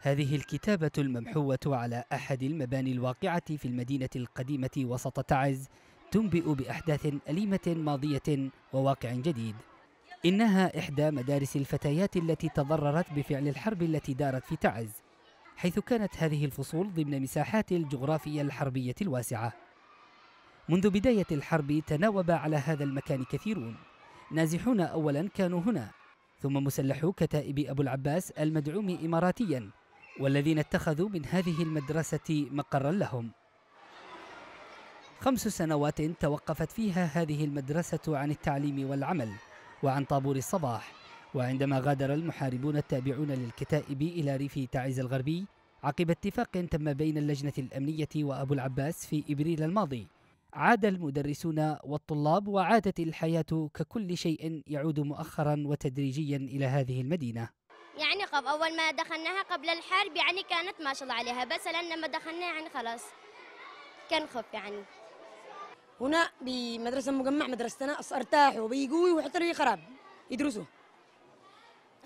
هذه الكتابة الممحوة على أحد المباني الواقعة في المدينة القديمة وسط تعز تنبئ بأحداث أليمة ماضية وواقع جديد إنها إحدى مدارس الفتيات التي تضررت بفعل الحرب التي دارت في تعز حيث كانت هذه الفصول ضمن مساحات الجغرافية الحربية الواسعة منذ بداية الحرب تناوب على هذا المكان كثيرون نازحون أولا كانوا هنا ثم مسلحو كتائب أبو العباس المدعوم إماراتيا والذين اتخذوا من هذه المدرسة مقرا لهم خمس سنوات توقفت فيها هذه المدرسة عن التعليم والعمل وعن طابور الصباح وعندما غادر المحاربون التابعون للكتائب إلى ريف تعز الغربي عقب اتفاق تم بين اللجنة الأمنية وأبو العباس في إبريل الماضي عاد المدرسون والطلاب وعادت الحياة ككل شيء يعود مؤخرا وتدريجيا إلى هذه المدينة يعني قب أول ما دخلناها قبل الحرب يعني كانت ما شاء الله عليها بس الآن لما دخلناها يعني خلاص خوف يعني هنا بمدرسة مجمع مدرستنا ارتاحوا بيقوي وحتى لو خراب يدرسوا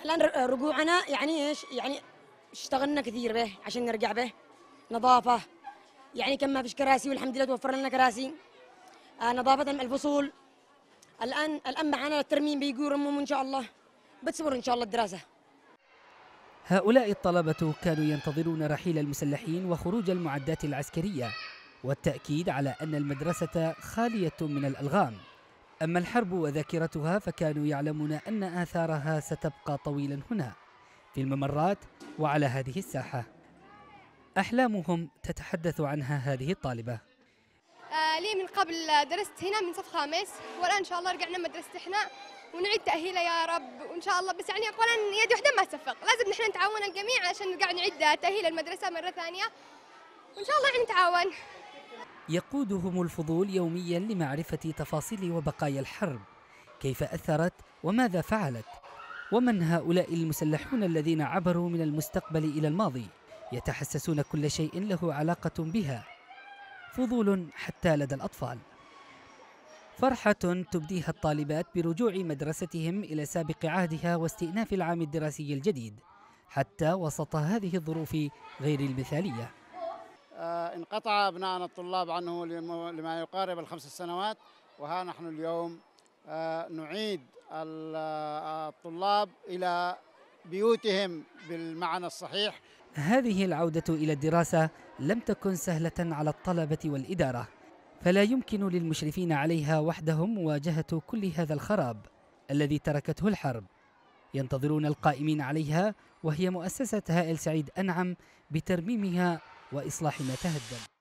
الآن رجوعنا يعني إيش يعني اشتغلنا كثير به عشان نرجع به نظافة يعني كان ما فيش كراسي والحمد لله توفر لنا كراسي آه نظافة الفصول الآن الآن معنا الترميم بيقولوا رموم إن شاء الله بتصبر إن شاء الله الدراسة هؤلاء الطلبة كانوا ينتظرون رحيل المسلحين وخروج المعدات العسكرية والتأكيد على أن المدرسة خالية من الألغام أما الحرب وذاكرتها فكانوا يعلمون أن آثارها ستبقى طويلا هنا في الممرات وعلى هذه الساحة أحلامهم تتحدث عنها هذه الطالبة آه لي من قبل درست هنا من صف خامس والآن إن شاء الله رجعنا مدرستنا ونعيد تاهيله يا رب وان شاء الله بس يعني اولا يد وحده ما تسفق لازم نحن نتعاون الجميع عشان قاعد نعيد تاهيل المدرسه مره ثانيه وان شاء الله يعني نتعاون يقودهم الفضول يوميا لمعرفه تفاصيل وبقايا الحرب كيف اثرت وماذا فعلت ومن هؤلاء المسلحون الذين عبروا من المستقبل الى الماضي يتحسسون كل شيء له علاقه بها فضول حتى لدى الاطفال فرحة تبديها الطالبات برجوع مدرستهم إلى سابق عهدها واستئناف العام الدراسي الجديد حتى وسط هذه الظروف غير المثالية آه، انقطع أبناءنا الطلاب عنه لما يقارب الخمس سنوات وها نحن اليوم آه، نعيد آه، الطلاب إلى بيوتهم بالمعنى الصحيح هذه العودة إلى الدراسة لم تكن سهلة على الطلبة والإدارة فلا يمكن للمشرفين عليها وحدهم مواجهة كل هذا الخراب الذي تركته الحرب ينتظرون القائمين عليها وهي مؤسسة هائل سعيد أنعم بترميمها وإصلاح ما تهدم